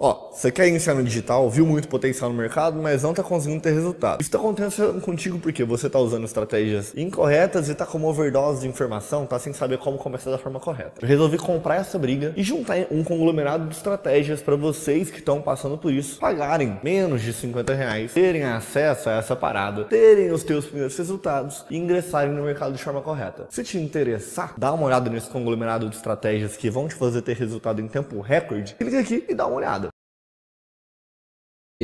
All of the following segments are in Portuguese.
Ó, você quer iniciar no digital, viu muito potencial no mercado, mas não está conseguindo ter resultado. Isso está acontecendo contigo porque você está usando estratégias incorretas e está com uma overdose de informação, está sem saber como começar da forma correta. Eu resolvi comprar essa briga e juntar um conglomerado de estratégias para vocês que estão passando por isso pagarem menos de 50 reais, terem acesso a essa parada, terem os teus primeiros resultados e ingressarem no mercado de forma correta. Se te interessar, dá uma olhada nesse conglomerado de estratégias que vão te fazer ter resultado em tempo recorde, clica aqui e dá uma olhada.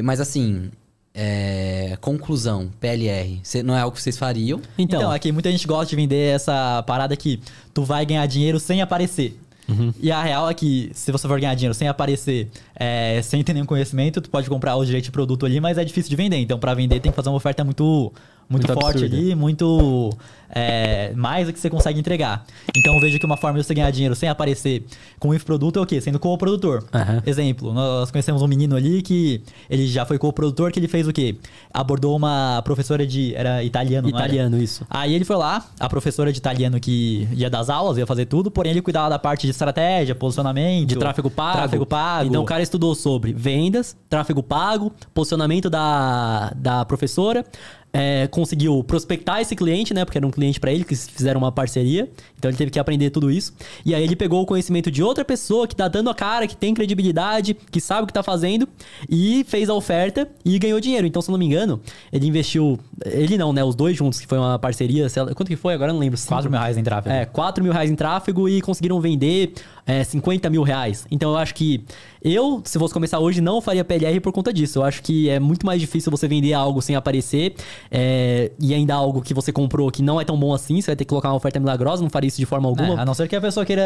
Mas assim, é, conclusão, PLR, não é algo que vocês fariam? Então, então, aqui muita gente gosta de vender essa parada que tu vai ganhar dinheiro sem aparecer. Uhum. E a real é que se você for ganhar dinheiro sem aparecer, é, sem ter nenhum conhecimento, tu pode comprar o direito de produto ali, mas é difícil de vender. Então, para vender, tem que fazer uma oferta muito, muito, muito forte absurda. ali, muito é, mais do que você consegue entregar. Então, eu vejo que uma forma de você ganhar dinheiro sem aparecer com o produto é o quê? Sendo co-produtor. Uhum. Exemplo, nós conhecemos um menino ali que ele já foi co-produtor, que ele fez o quê? Abordou uma professora de... Era italiano, Italiano, era? isso. Aí ele foi lá, a professora de italiano que ia das aulas, ia fazer tudo, porém ele cuidava da parte de estratégia, posicionamento... De tráfego pago. Tráfego pago. Então, o cara estudou sobre vendas, tráfego pago, posicionamento da, da professora, é, conseguiu prospectar esse cliente, né? Porque era um cliente para ele, que fizeram uma parceria. Então ele teve que aprender tudo isso. E aí ele pegou o conhecimento de outra pessoa que tá dando a cara, que tem credibilidade, que sabe o que tá fazendo, e fez a oferta e ganhou dinheiro. Então, se eu não me engano, ele investiu ele não, né? Os dois juntos, que foi uma parceria. Sei lá, quanto que foi? Agora não lembro. 4 mil reais em tráfego. É, 4 mil reais em tráfego e conseguiram vender é, 50 mil reais. Então eu acho que eu, se fosse começar hoje, não faria PLR por conta disso. Eu acho que é muito mais difícil você vender algo sem aparecer é, e ainda algo que você comprou que não é tão bom assim. Você vai ter que colocar uma oferta milagrosa, não faria isso de forma alguma. É, a não ser que a pessoa queira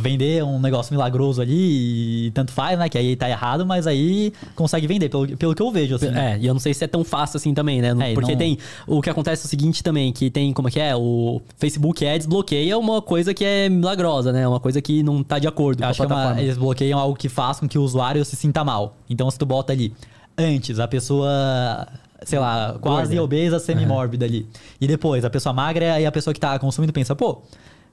vender um negócio milagroso ali e tanto faz, né? Que aí tá errado, mas aí consegue vender, pelo, pelo que eu vejo. Assim, né? É, e eu não sei se é tão fácil assim também, né? É, Porque tem o que acontece é o seguinte também, que tem como é que é, o Facebook Ads bloqueia uma coisa que é milagrosa, né? Uma coisa que não tá de acordo. Acho que é uma, eles bloqueiam algo que faz com que o usuário se sinta mal. Então se tu bota ali antes a pessoa sei lá, quase Gorda. obesa, semi-mórbida uhum. ali. E depois, a pessoa magra e a pessoa que tá consumindo pensa, pô,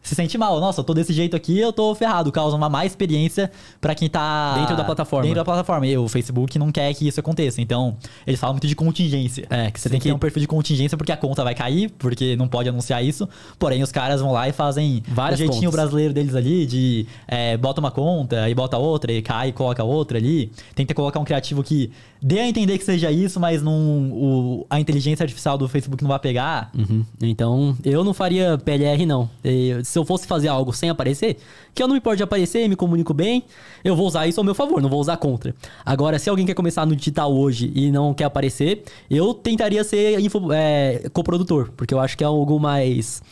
se sente mal. Nossa, eu tô desse jeito aqui, eu tô ferrado. Causa uma má experiência para quem tá. Dentro da plataforma. Dentro da plataforma. E o Facebook não quer que isso aconteça. Então, eles falam muito de contingência. É, que você, tem que ter um perfil de contingência porque a conta vai cair, porque não pode anunciar isso. Porém, os caras vão lá e fazem vários o jeitinho contas. brasileiro deles ali de é, bota uma conta e bota outra, e cai e coloca outra ali. Tenta colocar um criativo que dê a entender que seja isso, mas não, o, a inteligência artificial do Facebook não vai pegar. Uhum. Então, eu não faria PLR, não. Eu, se eu fosse fazer algo sem aparecer, que eu não me importo de aparecer, me comunico bem, eu vou usar isso ao meu favor, não vou usar contra. Agora, se alguém quer começar no digital hoje e não quer aparecer, eu tentaria ser info, é, coprodutor, porque eu acho que é algo mais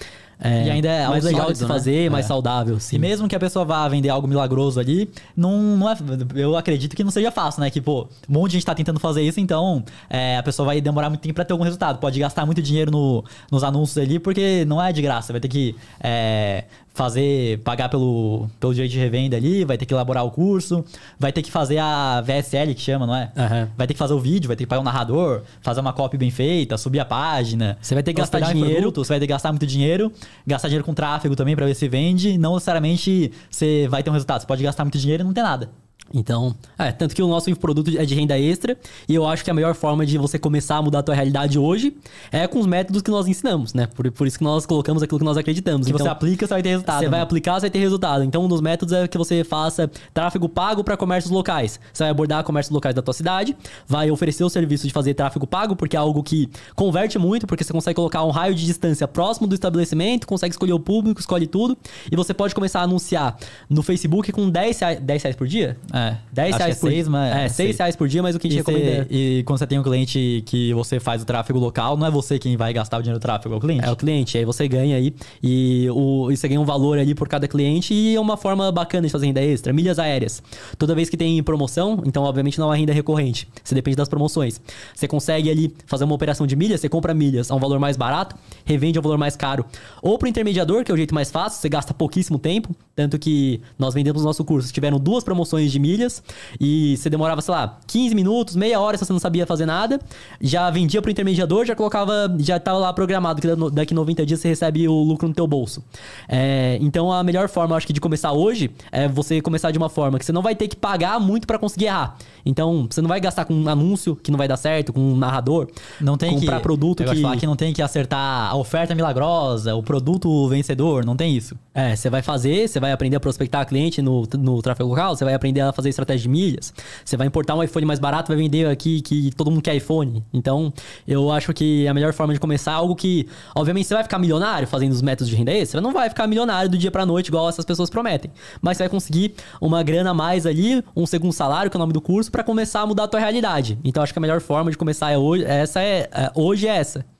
é, e ainda é mais legal sólido, de se né? fazer, né? mais é. saudável. Sim. E mesmo que a pessoa vá vender algo milagroso ali, não, não é, eu acredito que não seja fácil, né? Que, pô, um monte de gente tá tentando fazer isso, então é, a pessoa vai demorar muito tempo pra ter algum resultado. Pode gastar muito dinheiro no, nos anúncios ali, porque não é de graça. Vai ter que é, fazer, pagar pelo, pelo direito de revenda ali, vai ter que elaborar o curso, vai ter que fazer a VSL que chama, não é? Uhum. Vai ter que fazer o vídeo, vai ter que pagar um narrador, fazer uma copy bem feita, subir a página. Você vai ter que gastar dinheiro, você vai ter que gastar muito dinheiro, gastar dinheiro com tráfego também para ver se vende, não necessariamente você vai ter um resultado. Você pode gastar muito dinheiro e não ter nada. Então, é, tanto que o nosso produto é de renda extra, e eu acho que a melhor forma de você começar a mudar a tua realidade hoje é com os métodos que nós ensinamos, né? Por, por isso que nós colocamos aquilo que nós acreditamos. Se então, você aplica, você vai ter resultado. Você né? vai aplicar, você vai ter resultado. Então, um dos métodos é que você faça tráfego pago para comércios locais. Você vai abordar comércios locais da tua cidade, vai oferecer o serviço de fazer tráfego pago, porque é algo que converte muito, porque você consegue colocar um raio de distância próximo do estabelecimento, consegue escolher o público, escolhe tudo, e você pode começar a anunciar no Facebook com 10 reais, 10 reais por dia? É. 10 é reais é por dia. é, 6 reais por dia, mas o que a gente e recomenda. É- e quando você tem um cliente que você faz o tráfego local, não é você quem vai gastar o dinheiro do tráfego, é o cliente. É o cliente, aí você ganha aí. E, o, e você ganha um valor ali por cada cliente e é uma forma bacana de fazer renda extra. Milhas aéreas. Toda vez que tem promoção, então obviamente não é uma renda recorrente. Você depende das promoções. Você consegue ali fazer uma operação de milhas, você compra milhas a um valor mais barato, revende a um valor mais caro. Ou pro intermediador, que é o jeito mais fácil, você gasta pouquíssimo tempo. Tanto que nós vendemos nosso curso. Tiveram duas promoções de milhas. E você demorava, sei lá, 15 minutos, meia hora se você não sabia fazer nada. Já vendia pro intermediador, já colocava, já tava lá programado que daqui 90 dias você recebe o lucro no teu bolso. É, então a melhor forma, acho que, de começar hoje é você começar de uma forma que você não vai ter que pagar muito para conseguir errar. Então, você não vai gastar com um anúncio que não vai dar certo, com um narrador. Não tem comprar que, produto que... falar que não tem que acertar a oferta milagrosa, o produto vencedor, não tem isso. É, você vai fazer, você vai aprender a prospectar cliente no, no tráfego local, você vai aprender a a fazer estratégia de milhas, você vai importar um iPhone mais barato, vai vender aqui que todo mundo quer iPhone. Então, eu acho que a melhor forma de começar é algo que, obviamente, você vai ficar milionário fazendo os métodos de renda extra, não vai ficar milionário do dia para noite igual essas pessoas prometem, mas você vai conseguir uma grana a mais ali, um segundo salário, que é o nome do curso, para começar a mudar a tua realidade. Então, acho que a melhor forma de começar é hoje, essa é, é hoje é essa.